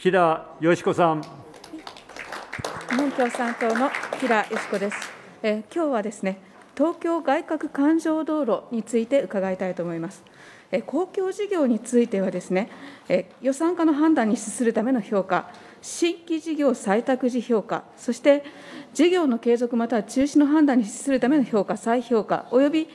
木田よしこさん。日本共産党の木田よしこです。え今日はですね、東京外郭環状道路について伺いたいと思います。え公共事業についてはですね、え予算化の判断に資するための評価。新規事業採択時評価、そして事業の継続または中止の判断に資するための評価、再評価、および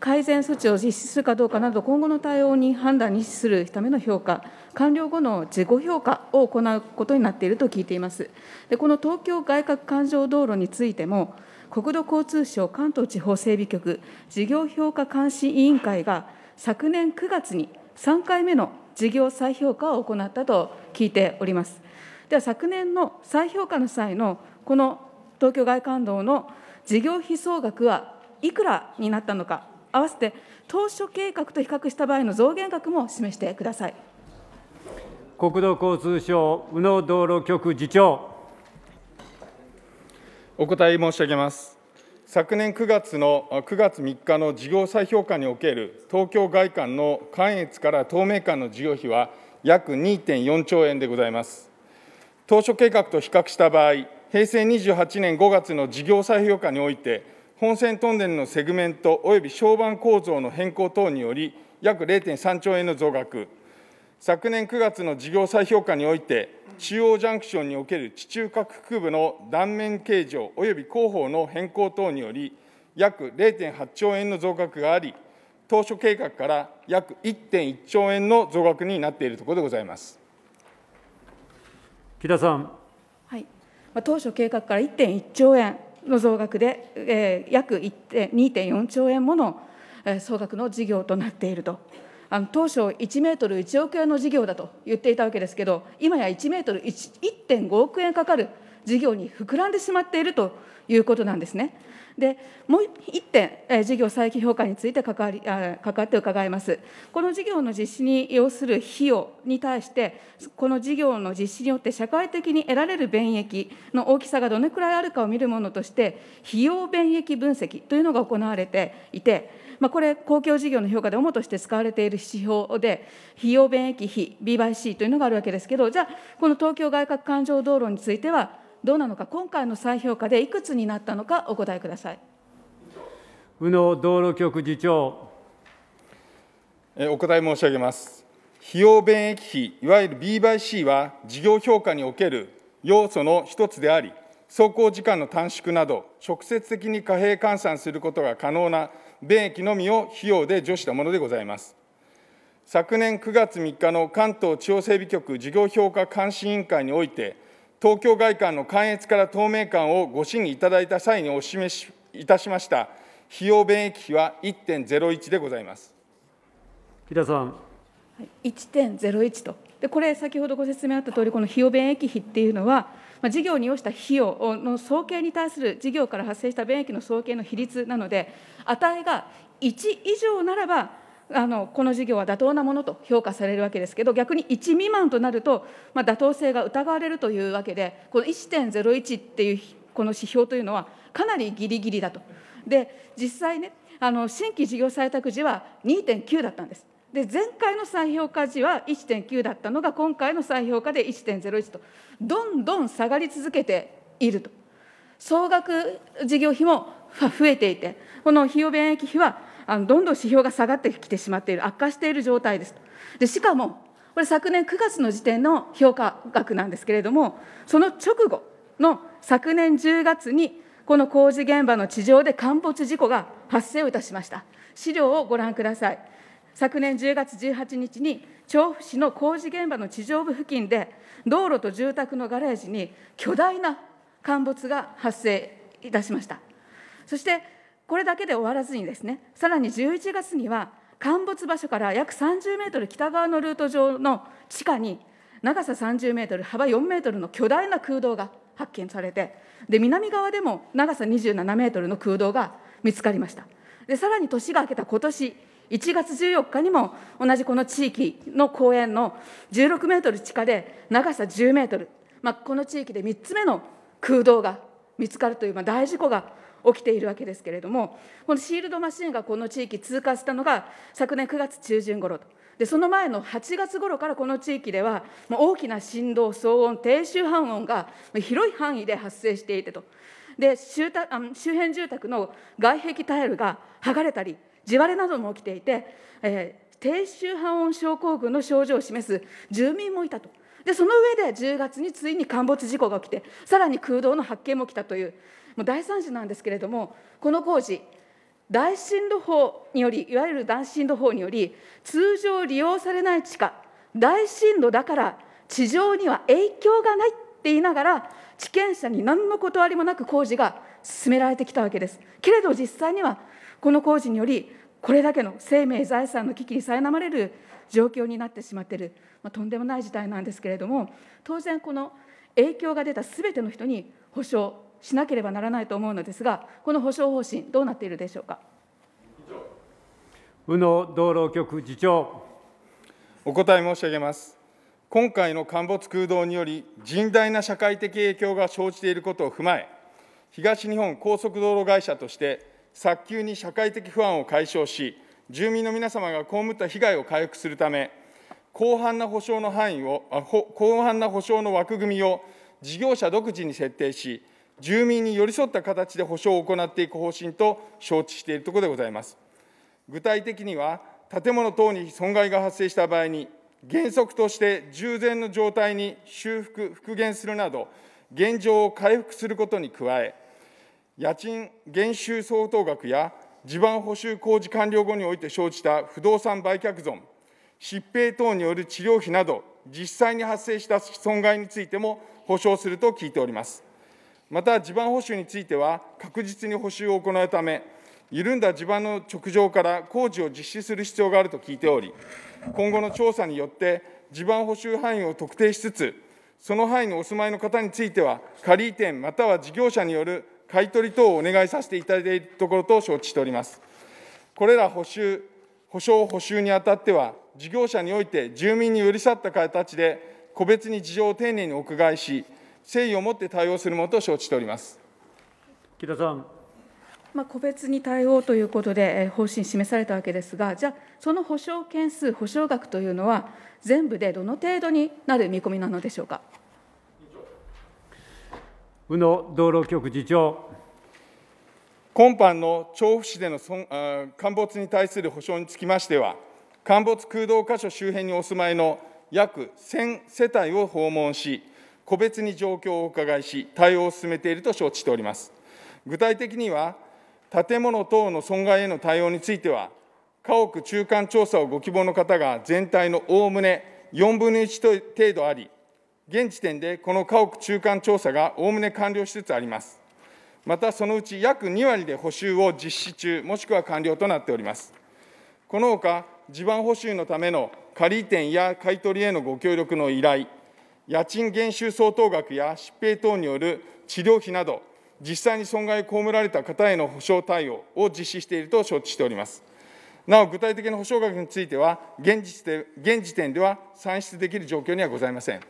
改善措置を実施するかどうかなど、今後の対応に判断に資するための評価、完了後の自己評価を行うことになっていると聞いています。でこの東京外郭環状道路についても、国土交通省関東地方整備局事業評価監視委員会が、昨年9月に3回目の事業再評価を行ったと聞いております。では昨年の再評価の際のこの東京外環道の事業費総額はいくらになったのか、合わせて当初計画と比較した場合の増減額も示してください国土交通省宇野道路局次長。お答え申し上げます。昨年9月の9月3日の事業再評価における東京外環の関越から東名間の事業費は約2.4兆円でございます。当初計画と比較した場合、平成28年5月の事業再評価において、本線トンネルのセグメントおよび床版構造の変更等により、約0.3兆円の増額、昨年9月の事業再評価において、中央ジャンクションにおける地中核腹部の断面形状および広報の変更等により、約0.8兆円の増額があり、当初計画から約1.1兆円の増額になっているところでございます。木田さん。はい、当初計画から1.1兆円の増額で、えー、約2.4兆円もの総額の事業となっていると。あの当初1メートル1億円の事業だと言っていたわけですけど、今や1メートル1.5億円かかる事業に膨らんでしまっているということなんですね。でもう1点、え事業再起評価について関わりあ関わって伺います。この事業の実施に要する費用に対して、この事業の実施によって社会的に得られる便益の大きさがどのくらいあるかを見るものとして、費用便益分析というのが行われていて、まあ、これ、公共事業の評価で主として使われている指標で、費用便益比 by C というのがあるわけですけど、じゃあ、この東京外郭環状道路については、どうなのか、今回の再評価でいくつになったのか、お答えください。宇野道路局次長。お答え申し上げます。費用便益費、いわゆる B/C は、事業評価における要素の一つであり、走行時間の短縮など、直接的に貨幣換算することが可能な便益のみを費用で助したものでございます。昨年9月3日の関東地方整備局事業評価監視委員会において、東京外観の関越から透明感をご審議いただいた際にお示しいたしました、費用便益比は1.01でございます。木田さん。1.01と。で、これ、先ほどご説明あった通り、この費用便益比っていうのは、まあ、事業に要した費用の総計に対する事業から発生した便益の総計の比率なので、値が1以上ならば、あのこの事業は妥当なものと評価されるわけですけど、逆に1未満となると、まあ、妥当性が疑われるというわけで、この1.01っていうこの指標というのは、かなりぎりぎりだと。で、実際ね、あの新規事業採択時は2.9だったんです。で、前回の再評価時は1.9だったのが、今回の再評価で1.01と、どんどん下がり続けていると。総額事業費も増えていて、この費用便益費はあのどんどん指標が下がってきてしまっている、悪化している状態です。でしかも、これ、昨年9月の時点の評価額なんですけれども、その直後の昨年10月に、この工事現場の地上で陥没事故が発生をいたしました。資料をご覧ください。昨年10月18日に、調布市の工事現場の地上部付近で、道路と住宅のガレージに巨大な陥没が発生いたしました。そしてこれだけで終わらずにですね、さらに11月には、陥没場所から約30メートル北側のルート上の地下に、長さ30メートル、幅4メートルの巨大な空洞が発見されて、で南側でも長さ27メートルの空洞が見つかりました。でさらに年が明けた今年1月14日にも同じこの地域の公園の16メートル地下で長さ10メートル、まあ、この地域で3つ目の空洞が見つかるという、まあ、大事故が起きているわけですけれども、このシールドマシンがこの地域通過したのが昨年9月中旬ろと。でその前の8月ごろからこの地域では、大きな振動、騒音、低周波音が広い範囲で発生していてと、で周辺住宅の外壁タイルが剥がれたり、地割れなども起きていて、え低周波音症候群の症状を示す住民もいたと。でその上で10月についに陥没事故が起きてさらに空洞の発見も起きたというもう大惨事なんですけれどもこの工事大震度法によりいわゆる大震度法により通常利用されない地下大震度だから地上には影響がないって言いながら地権者に何の断りもなく工事が進められてきたわけですけれど実際にはこの工事によりこれだけの生命財産の危機に苛まれる状況になってしまっている、まあ、とんでもない事態なんですけれども当然この影響が出たすべての人に補償しなければならないと思うのですがこの補償方針どうなっているでしょうか宇野道路局次長お答え申し上げます今回の陥没空洞により甚大な社会的影響が生じていることを踏まえ東日本高速道路会社として早急に社会的不安を解消し、住民の皆様が被った被害を回復するため、広範な補償の範囲を、広範な保障の枠組みを事業者独自に設定し、住民に寄り添った形で補償を行っていく方針と承知しているところでございます。具体的には、建物等に損害が発生した場合に、原則として従前の状態に修復・復元するなど、現状を回復することに加え、家賃減収相当額や地盤補修工事完了後において生じた不動産売却損、疾病等による治療費など、実際に発生した損害についても補償すると聞いております。また、地盤補修については、確実に補修を行うため、緩んだ地盤の直上から工事を実施する必要があると聞いており、今後の調査によって、地盤補修範囲を特定しつつ、その範囲にお住まいの方については、仮移転または事業者による買取等をお願いさせていただいているところと承知しております。これら補修、補償補修にあたっては、事業者において住民に寄り添った形で、個別に事情を丁寧にお伺いし、誠意を持って対応するものと承知しております。木田さん。まあ、個別に対応ということで、方針示されたわけですが、じゃあ、その補償件数、補償額というのは、全部でどの程度になる見込みなのでしょうか。宇野道路局次長。今般の調布市での陥没に対する補償につきましては、陥没空洞箇所周辺にお住まいの約1000世帯を訪問し、個別に状況をお伺いし、対応を進めていると承知しております。具体的には、建物等の損害への対応については、家屋中間調査をご希望の方が全体のおおむね4分の1程度あり、現時点でこの家屋中間調査がおおむね完了しつつあります。またそのうち約2割で補修を実施中、もしくは完了となっております。このほか、地盤補修のための仮移転や買取へのご協力の依頼、家賃減収相当額や疾病等による治療費など、実際に損害を被られた方への補償対応を実施していると承知しております。なお、具体的な補償額については現時点では算出できる状況にはございません。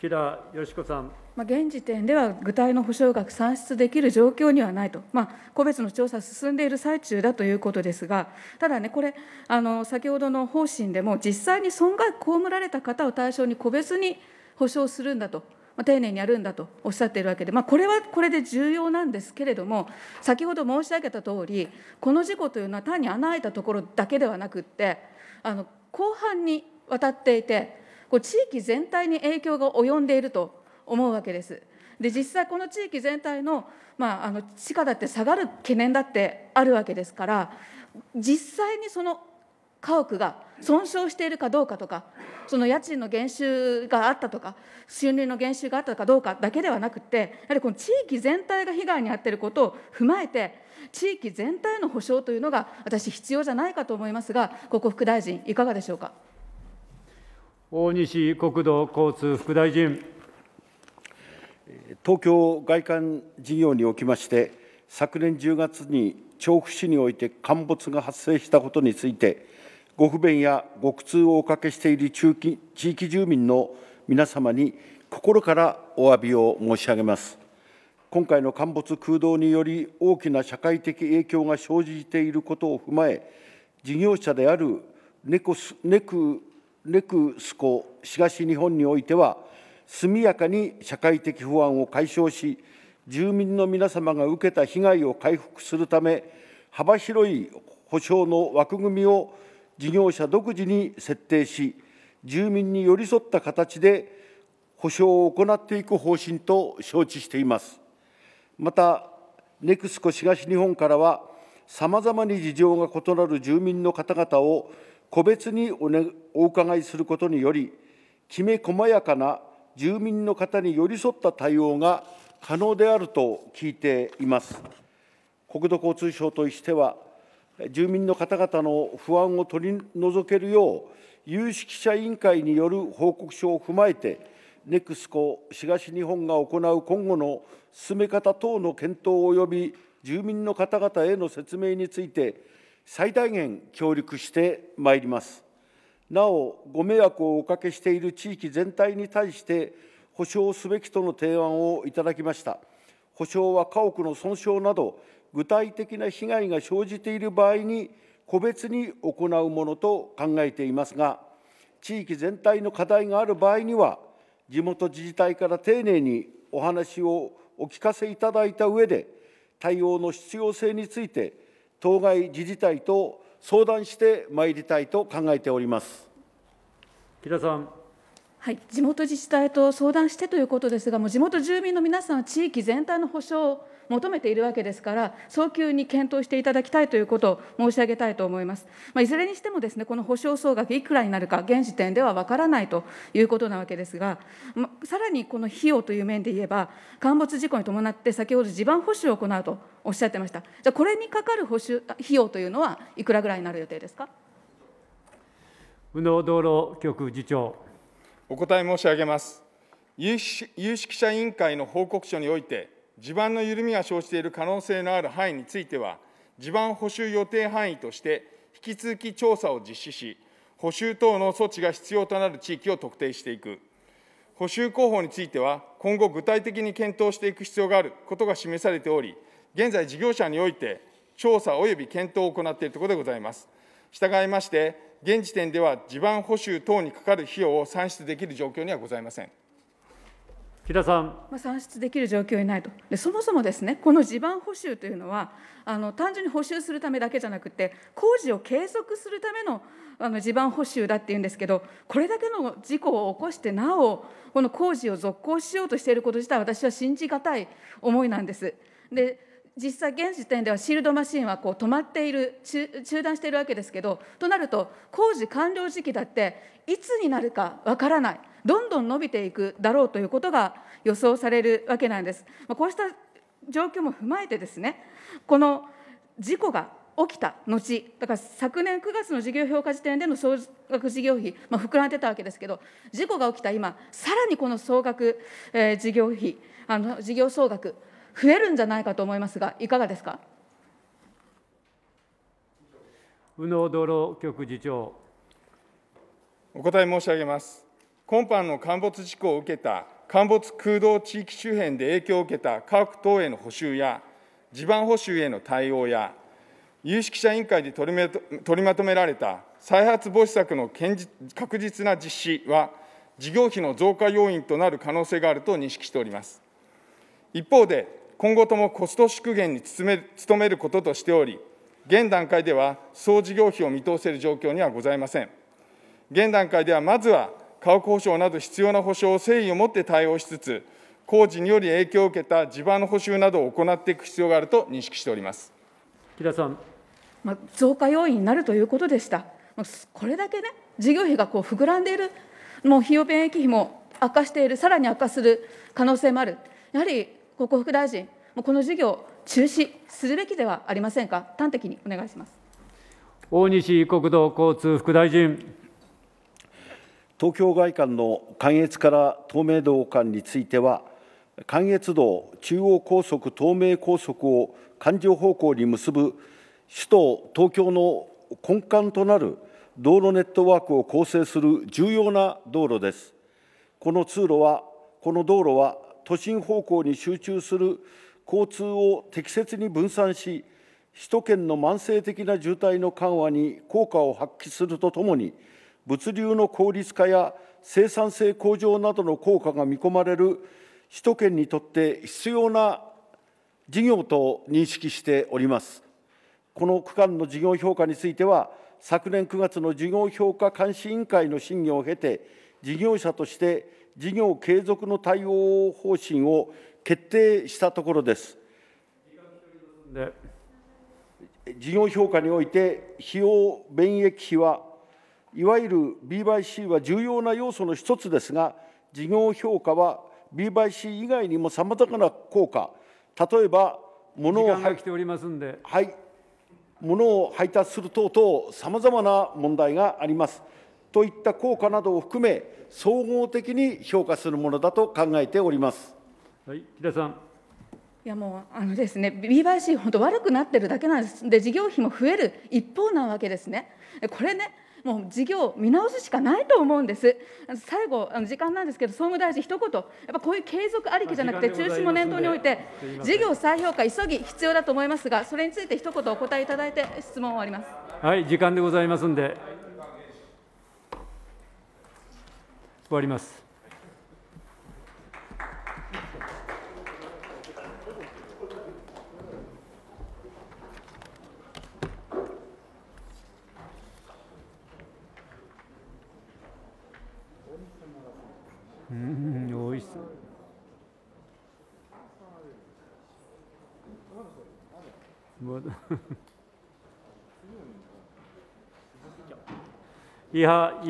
木田佳子さん。まあ、現時点では具体の補償額算出できる状況にはないと、まあ、個別の調査進んでいる最中だということですが、ただね、これ、あの先ほどの方針でも、実際に損害被られた方を対象に個別に補償するんだと。まあ、丁寧にやるんだとおっしゃっているわけで、まあ、これはこれで重要なんですけれども、先ほど申し上げたとおり、この事故というのは単に穴開いたところだけではなくって、あの広範にわたっていて、こう地域全体に影響が及んでいると思うわけです。で実際この地域全体の,、まあ、あの地価だって下がる懸念だってあるわけですから実際にその家屋が損傷しているかどうかとかその家賃の減収があったとか収入の減収があったかどうかだけではなくてやはりこの地域全体が被害に遭っていることを踏まえて地域全体の保障というのが私必要じゃないかと思いますがここ副大臣いかがでしょうか。大西国土交通副大臣。東京外環事業におきまして、昨年10月に調布市において陥没が発生したことについて、ご不便やご苦痛をおかけしている中期地域住民の皆様に心からお詫びを申し上げます。今回の陥没空洞により大きな社会的影響が生じていることを踏まえ、事業者であるネコスネクレクスコ東日本においては、速やかに社会的不安を解消し、住民の皆様が受けた被害を回復するため、幅広い補償の枠組みを事業者独自に設定し、住民に寄り添った形で補償を行っていく方針と承知しています。また、ネクスコ東日本からは、さまざまに事情が異なる住民の方々を個別にお,、ね、お伺いすることにより、きめ細やかな住民の方に寄り添った対応が可能であると聞いています。国土交通省としては、住民の方々の不安を取り除けるよう、有識者委員会による報告書を踏まえて、ネクスコ東日本が行う今後の進め方等の検討及び住民の方々への説明について、最大限協力してまいります。なお、ご迷惑をおかけしている地域全体に対して、補償すべきとの提案をいただきました。補償は家屋の損傷など、具体的な被害が生じている場合に、個別に行うものと考えていますが、地域全体の課題がある場合には、地元自治体から丁寧にお話をお聞かせいただいた上で、対応の必要性について、当該自治体と相談してまいりたいと考えております。木田さんはい、地元自治体と相談してということですが、もう地元住民の皆さんは地域全体の保障を求めているわけですから、早急に検討していただきたいということを申し上げたいと思います。まあ、いずれにしてもです、ね、この補償総額、いくらになるか、現時点では分からないということなわけですが、まあ、さらにこの費用という面で言えば、陥没事故に伴って、先ほど地盤補修を行うとおっしゃってました、じゃあ、これにかかる補修費用というのは、いくらぐらいになる予定ですか。宇野道路局次長お答え申し上げます。有識者委員会の報告書において、地盤の緩みが生じている可能性のある範囲については、地盤補修予定範囲として、引き続き調査を実施し、補修等の措置が必要となる地域を特定していく、補修工法については、今後、具体的に検討していく必要があることが示されており、現在、事業者において、調査及び検討を行っているところでございます。従いまして、現時点では地盤補修等にかかる費用を算出できる状況にはございません。木田さん、まあ、算出できる状況にないとで、そもそもですね、この地盤補修というのは、あの単純に補修するためだけじゃなくて、工事を継続するためのあの地盤補修だっていうんですけど、これだけの事故を起こして、なお、この工事を続行しようとしていること自体、私は信じがたい思いなんです。で実際、現時点ではシールドマシンはこう止まっている中、中断しているわけですけど、となると、工事完了時期だって、いつになるかわからない、どんどん伸びていくだろうということが予想されるわけなんです。こうした状況も踏まえてですね、この事故が起きた後、だから昨年9月の事業評価時点での総額事業費、まあ、膨らんでたわけですけど、事故が起きた今、さらにこの総額、えー、事業費、あの事業総額、増えるんじゃないかと思いますが、いかがですか。宇野路局次長お答え申し上げます。今般の陥没事故を受けた陥没空洞地域周辺で影響を受けた家屋等への補修や、地盤補修への対応や、有識者委員会で取りまとめられた再発防止策の確実な実施は、事業費の増加要因となる可能性があると認識しております。一方で、今後ともコスト縮減に努めることとしており、現段階では総事業費を見通せる状況にはございません。現段階ではまずは家屋保証など必要な保証を誠意を持って対応しつつ、工事により影響を受けた地盤の補修などを行っていく必要があると認識しております木田さん、まあ、増加要因になるということでした、これだけね、事業費がこう膨らんでいる、もう費用便益費も悪化している、さらに悪化する可能性もある、やはり国庫副大臣、もうこの事業、中止するべきではありませんか、端的にお願いします大西国土交通副大臣。東京外環の関越から東名道間については、関越道中央高速、東名高速を環状方向に結ぶ首都・東京の根幹となる道路ネットワークを構成する重要な道路です。この通路は、この道路は都心方向に集中する交通を適切に分散し、首都圏の慢性的な渋滞の緩和に効果を発揮するとともに、物流の効率化や生産性向上などの効果が見込まれる首都圏にとって必要な事業と認識しております。この区間の事業評価については、昨年9月の事業評価監視委員会の審議を経て、事業者として事業継続の対応方針を決定したところです。事業評価において、費用便益費は、いわゆる B/C は重要な要素の一つですが、事業評価は B/C 以外にもさまざまな効果、例えば物を時ておりますんで、はい、物を配達する等々、さまざまな問題があります。といった効果などを含め、総合的に評価するものだと考えております。はい、木田さん。いやもうあのですね、BYC、本当、悪くなってるだけなんです、で事業費も増える一方なわけですね、これね、もう事業見直すしかないと思うんです、最後、あの時間なんですけど、総務大臣、一言、やっぱこういう継続ありきじゃなくて、中止も念頭において、事業再評価、急ぎ必要だと思いますが、それについて一言お答えいただいて、質問を終わります。はい時間でございますんで終わります。うんしそう。いや。